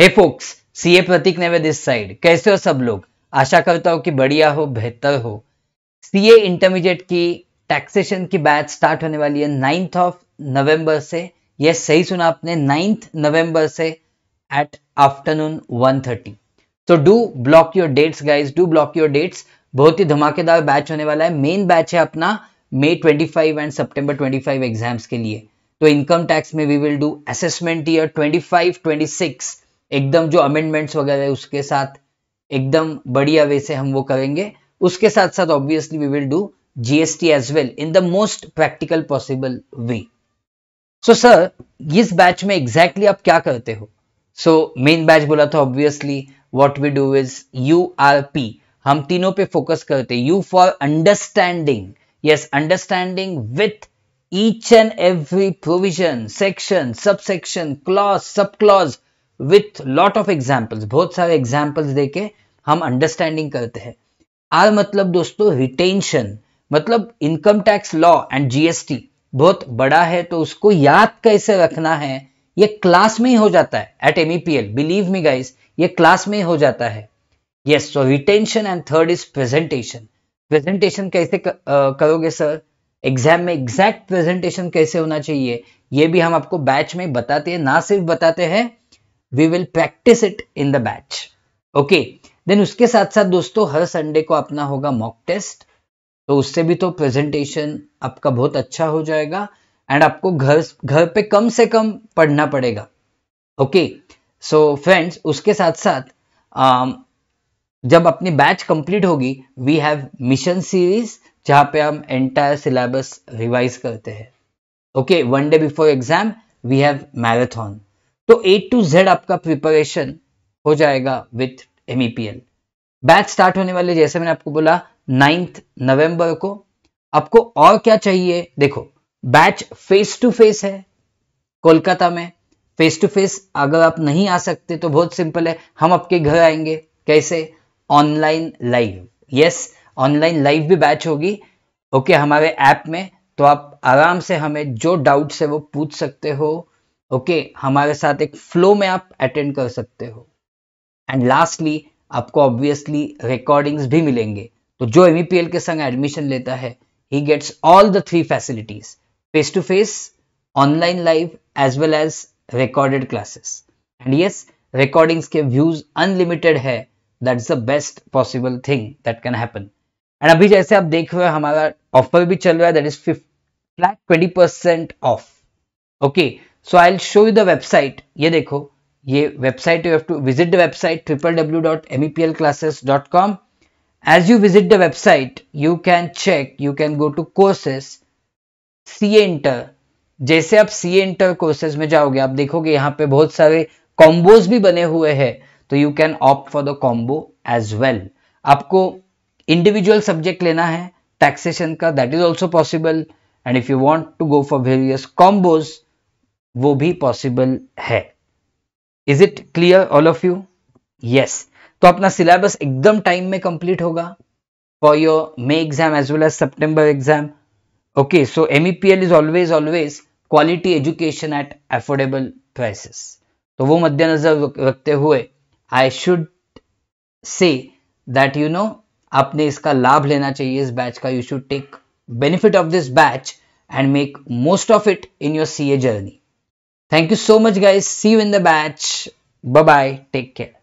हे folks CA Prateek नेवे this side कैसे हो सब लोग आशा करता हूँ कि बढ़िया हो बेहतर हो सीए इंटरमीडिएट की टैक्सेशन की बैच स्टार्ट होने वाली है नाइन्थ ऑफ नवंबर से यह सही सुना आपने नाइन्थ नवंबर से एट आफ्टरनून वन थर्टी तो do block your dates guys do block your dates बहुत ही धमाकेदार बैच होने वाला है मेन बैच है अपना May twenty five and twenty five exams के लिए तो इनकम टैक्स में we will do assessment year twenty six एकदम जो अमेंडमेंट्स वगैरह है उसके साथ एकदम बढ़िया वे से हम वो करेंगे उसके साथ साथ obviously we will do GST as well in the most practical possible way so sir इस बैच में एग्जैक्टली exactly आप क्या करते हो सो मेन बैच बोला था obviously what we do is U R P हम तीनों पे फोकस करते U for understanding yes understanding with each and every provision section sub section clause sub clause with lot of examples बहुत सारे examples देके हम अंडरस्टैंडिंग करते हैं आर मतलब दोस्तों रिटेंशन मतलब income tax law and GST बहुत बड़ा है तो उसको याद कैसे रखना है ये क्लास में ही हो जाता है at M believe me guys ये क्लास में ही हो जाता है yes so retention and third is presentation presentation कैसे करोगे सर एग्जाम में एग्जैक्ट प्रेजेंटेशन कैसे होना चाहिए ये भी हम आपको बैच में बताते हैं ना सिर्फ बताते हैं we will practice it in the batch okay then उसके साथ साथ दोस्तों हर संडे को अपना होगा मॉक टेस्ट तो उससे भी तो प्रेजेंटेशन आपका बहुत अच्छा हो जाएगा एंड आपको घर घर पे कम से कम पढ़ना पड़ेगा ओके सो फ्रेंड्स उसके साथ साथ um, जब अपनी बैच कंप्लीट होगी वी हैव मिशन सीरीज जहां पे हम एंटायर सिलेबस रिवाइज करते हैं okay one day before exam we have marathon तो ए टू जेड आपका प्रिपरेशन हो जाएगा विथ एमईपीएल बैच स्टार्ट होने वाले जैसे मैंने आपको बोला नाइन्थ नवंबर को आपको और क्या चाहिए देखो बैच फेस टू फेस है कोलकाता में फेस टू फेस अगर आप नहीं आ सकते तो बहुत सिंपल है हम आपके घर आएंगे कैसे online live yes online live भी बैच होगी ओके हमारे ऐप में तो आप आराम से हमें जो डाउट्स है वो पूछ सकते हो ओके okay, हमारे साथ एक फ्लो में आप अटेंड कर सकते हो एंड लास्टली आपको ऑब्वियसली रिकॉर्डिंग्स भी मिलेंगे तो जो एम e के संग एडमिशन लेता है ही gets all the three facilities face to face online live as well as recorded classes and yes recordings के व्यूज अनलिमिटेड है that is the best possible thing that can happen and अभी जैसे आप देख रहे हो हमारा ऑफर भी चल रहा है that is fifty twenty percent off okay so I show you the website ये देखो ये website you have to visit the website triple W dot M E P L classes dot com as you visit the website you can check you can go to courses see enter जैसे आप सी enter courses में जाओगे आप देखोगे यहां पे बहुत सारे कॉम्बोज भी बने हुए हैं तो you can opt for the combo as well आपको इंडिविजुअल सब्जेक्ट लेना है टैक्सेशन का that is also possible and if you want to go for various combos वो भी पॉसिबल है is it clear all of you yes तो अपना सिलेबस एकदम टाइम में कंप्लीट होगा for your May exam as well as September exam okay so MEPL is always always quality education at affordable prices तो वो मद्देनजर रखते हुए I should say that you know आपने इसका लाभ लेना चाहिए इस बैच का you should take benefit of this batch and make most of it in your C A journey Thank you so much guys. See you in the batch. Bye bye. Take care.